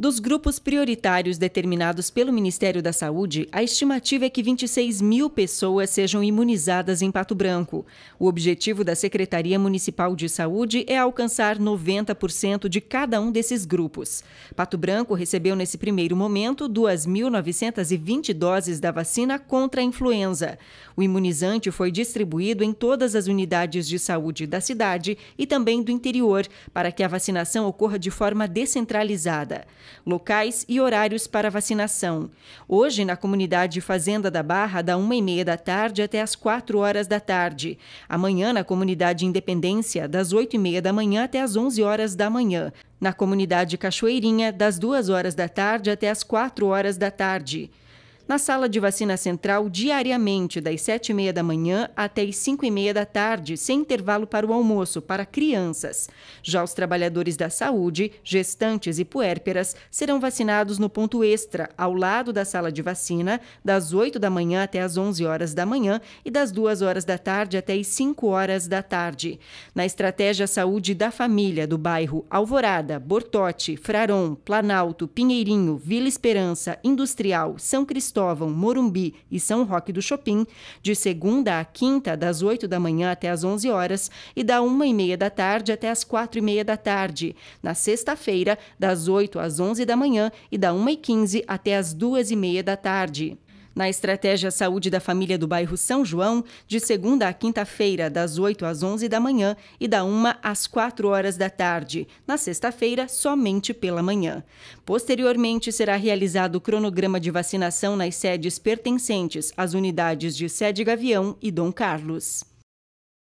Dos grupos prioritários determinados pelo Ministério da Saúde, a estimativa é que 26 mil pessoas sejam imunizadas em Pato Branco. O objetivo da Secretaria Municipal de Saúde é alcançar 90% de cada um desses grupos. Pato Branco recebeu nesse primeiro momento 2.920 doses da vacina contra a influenza. O imunizante foi distribuído em todas as unidades de saúde da cidade e também do interior, para que a vacinação ocorra de forma descentralizada locais e horários para vacinação. Hoje, na comunidade Fazenda da Barra, da 1h30 da tarde até as 4 horas da tarde. Amanhã, na comunidade Independência, das 8h30 da manhã até as 11 horas da manhã. Na comunidade Cachoeirinha, das 2 horas da tarde até as 4 horas da tarde na sala de vacina central diariamente, das 7h30 da manhã até as 5h30 da tarde, sem intervalo para o almoço, para crianças. Já os trabalhadores da saúde, gestantes e puérperas serão vacinados no ponto extra, ao lado da sala de vacina, das 8 da manhã até as 11 horas da manhã e das 2 horas da tarde até as 5 horas da tarde. Na estratégia Saúde da Família do bairro Alvorada, Bortote, Fraron, Planalto, Pinheirinho, Vila Esperança, Industrial, São Cristóvão, Cristóvão, Morumbi e São Roque do Chopin, de segunda a quinta, das 8 da manhã até as 11 horas e da 1 e meia da tarde até as 4 e meia da tarde. Na sexta-feira, das 8 às 11 da manhã e da 1 e 15 até as 2 e meia da tarde. Na estratégia Saúde da Família do bairro São João, de segunda a quinta-feira, das 8 às 11 da manhã e da 1 às 4 horas da tarde. Na sexta-feira, somente pela manhã. Posteriormente, será realizado o cronograma de vacinação nas sedes pertencentes às unidades de Sede Gavião e Dom Carlos.